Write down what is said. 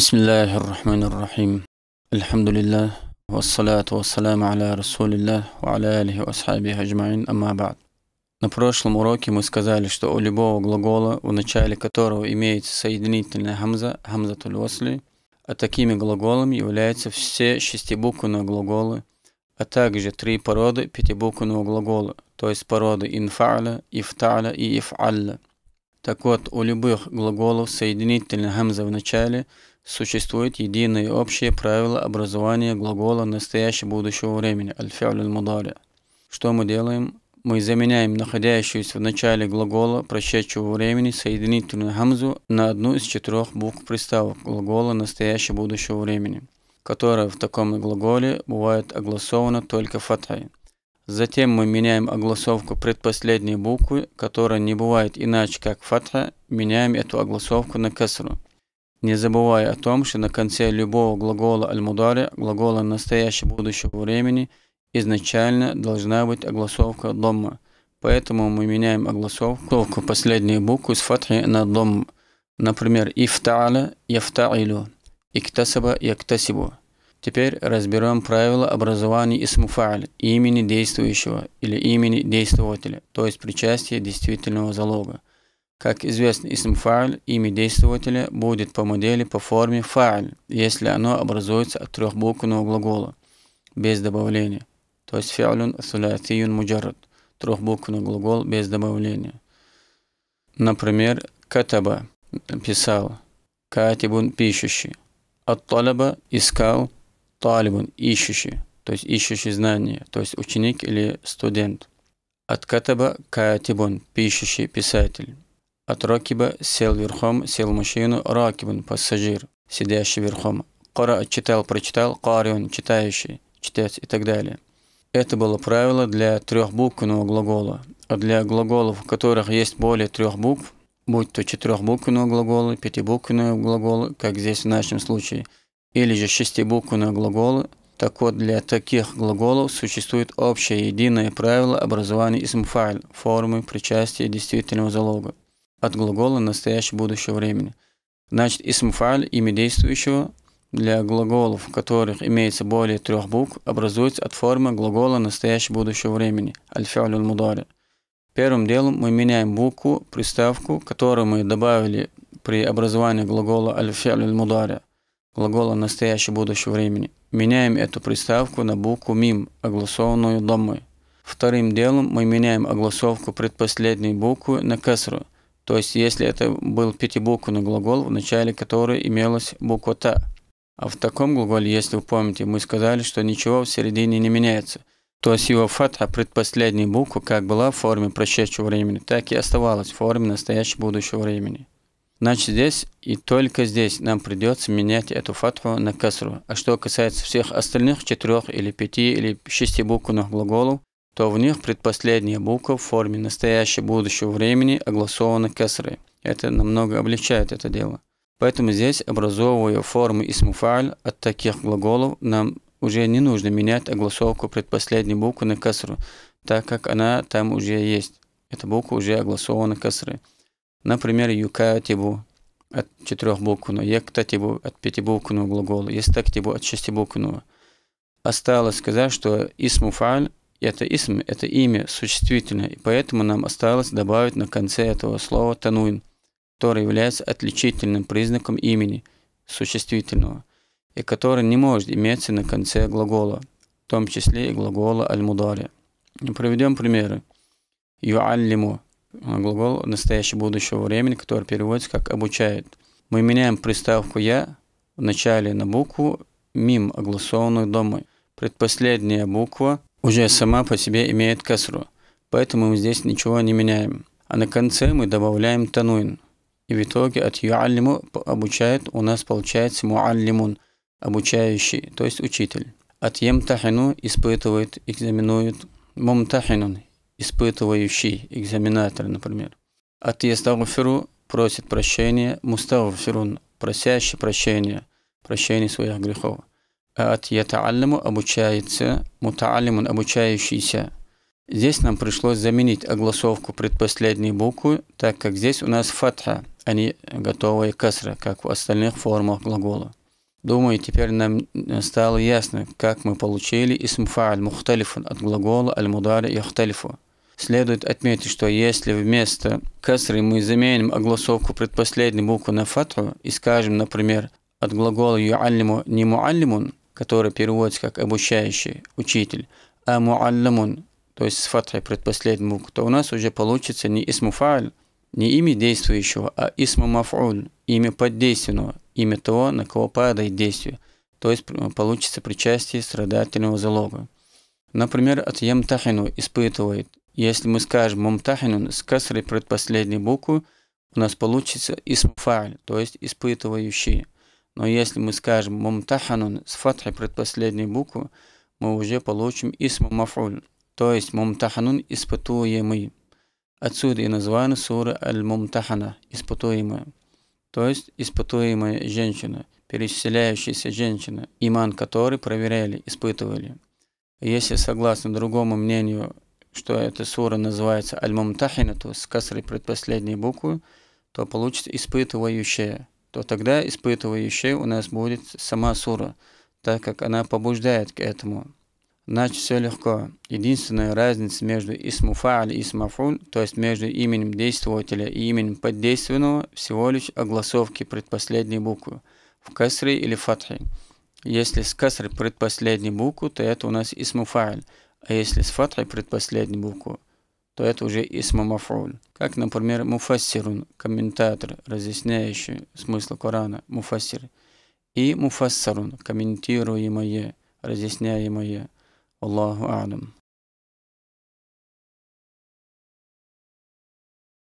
بسم الله الرحمن الرحيم الحمد لله والصلاة والسلام على رسول الله وعلى آله وأصحابه أجمعين أما بعد На прошлом уроке мы сказали, что у любого глагола, в начале которого имеется соединительная хамза, хамза туль а такими глаголами являются все шестибуквенные глаголы, а также три породы пятибуквенного глагола, то есть породы инфа'ля, ифта'ля и иф'алля. Так вот, у любых глаголов соединительная хамза в начале – существует единые общие правила образования глагола настоящего будущего времени аль Что мы делаем? Мы заменяем находящуюся в начале глагола прошедшего времени соединительную хамзу на одну из четырех букв приставок глагола настоящего будущего времени, которая в таком глаголе бывает огласована только фатай. Затем мы меняем огласовку предпоследней буквы, которая не бывает иначе как фатха, меняем эту огласовку на кесру не забывая о том, что на конце любого глагола аль-мудари, глагола настоящего будущего времени, изначально должна быть огласовка дома. Поэтому мы меняем огласовку последней буквы с фатхи на дом. Например, ифталя – «Яфта'илю», «Иктасаба» – «Яктасибу». Теперь разберем правила образования исмуфаль, имени действующего или имени действователя, то есть причастия действительного залога. Как известно, исм фа'ль, имя действователя, будет по модели по форме фа'ль, если оно образуется от трехбуквенного глагола, без добавления. То есть фи'люн сулятиюн муджарад, трехбуквенный глагол без добавления. Например, катаба – писал, катибун – пишущий, от искал, талибун – ищущий, то есть ищущий знания, то есть ученик или студент. От катаба – катибун – пишущий, писатель. От Атракиба сел верхом, сел мужчину, ракибун, пассажир, сидящий верхом. Кара читал, прочитал, карион, читающий, читать и так далее. Это было правило для трехбуквенного глагола. А для глаголов, в которых есть более трех букв, будь то четырехбуквенные глаголы, пятибуквенные глаголы, как здесь в нашем случае, или же шестибуквенные глаголы, так вот для таких глаголов существует общее единое правило образования измфаль, формы, причастия, действительного залога от глагола настоящего будущего времени. Значит, исмфаль, имя действующего, для глаголов, в которых имеется более трех букв, образуется от формы глагола настоящего будущего времени, аль мудари. Первым делом мы меняем букву, приставку, которую мы добавили при образовании глагола аль мудари, глагола настоящего будущего времени. Меняем эту приставку на букву мим, огласованную домой. Вторым делом мы меняем огласовку предпоследней буквы на кесру – то есть, если это был пятибуквенный глагол, в начале которого имелась буква «та». А в таком глаголе, если вы помните, мы сказали, что ничего в середине не меняется. То есть его фатха, предпоследняя буква, как была в форме прошедшего времени, так и оставалась в форме настоящего будущего времени. Значит, здесь и только здесь нам придется менять эту фатву на касру. А что касается всех остальных четырех или пяти или шести буквенных глаголов, то в них предпоследняя буква в форме настоящего будущего времени огласована кесрой. Это намного облегчает это дело. Поэтому здесь, образовывая формы исмуфаль от таких глаголов, нам уже не нужно менять огласовку предпоследней буквы на кесру, так как она там уже есть. Эта буква уже огласована кесрой. Например, юкатибу от четырех буквенного, ектатибу от пятибуквенного глагола, естактибу от шестибуквенного. Осталось сказать, что исмуфаль это исм, это имя существительное, и поэтому нам осталось добавить на конце этого слова тануин, который является отличительным признаком имени существительного, и который не может иметься на конце глагола, в том числе и глагола аль-мудари. Приведем примеры. Юаллиму – глагол настоящего будущего времени, который переводится как «обучает». Мы меняем приставку «я» в начале на букву «мим», огласованную домой Предпоследняя буква уже сама по себе имеет касру, поэтому мы здесь ничего не меняем. А на конце мы добавляем тануин. И в итоге от юальлиму обучает у нас получается муаллимун, обучающий, то есть учитель. От емтахину испытывает, экзаменует, мумтахинун испытывающий, экзаменатор, например. От ястагфиру просит прощения, мустагфирун просящий прощения, прощения своих грехов. От ятааллиму обучается, мутааллимун обучающийся. Здесь нам пришлось заменить огласовку предпоследней буквы, так как здесь у нас фатха, а не готовая касра, как в остальных формах глагола. Думаю, теперь нам э, стало ясно, как мы получили исм фа'аль мухталифун от глагола аль-мудари яхталифу. Следует отметить, что если вместо касры мы заменим огласовку предпоследней буквы на фатху и скажем, например, от глагола юаллиму не муаллимун, который переводится как обучающий, учитель, а муаллямун, то есть с фатой предпоследней буквы, то у нас уже получится не исмуфаль, не имя действующего, а исму мафуль, имя поддейственного, имя того, на кого падает действие. То есть получится причастие страдательного залога. Например, от ямтахину испытывает. Если мы скажем мумтахинун с касрой предпоследней буквы, у нас получится исмуфаль, то есть испытывающий. Но если мы скажем «мумтаханун» с фатхой предпоследней буквы, мы уже получим «исму мафуль», то есть «мумтаханун» – «испытуемый». Отсюда и название суры «аль-мумтахана» – «испытуемая», то есть «испытуемая женщина», переселяющаяся женщина, иман которой проверяли, испытывали. Если согласно другому мнению, что эта сура называется «аль-мумтахина», то с касрой предпоследней буквы, то получится «испытывающая», то тогда испытывающий у нас будет сама сура, так как она побуждает к этому. Значит, все легко. Единственная разница между исмуфа'аль и исмафуль, то есть между именем действователя и именем поддейственного, всего лишь огласовки предпоследней буквы в касре или фатхе. Если с касры предпоследней букву, то это у нас исмуфа'аль, а если с фатхой предпоследней букву, то это уже исма мафруль. Как, например, муфассирун, комментатор, разъясняющий смысл Корана, муфассир. И муфассарун, комментируемое, разъясняемое. Аллаху алям.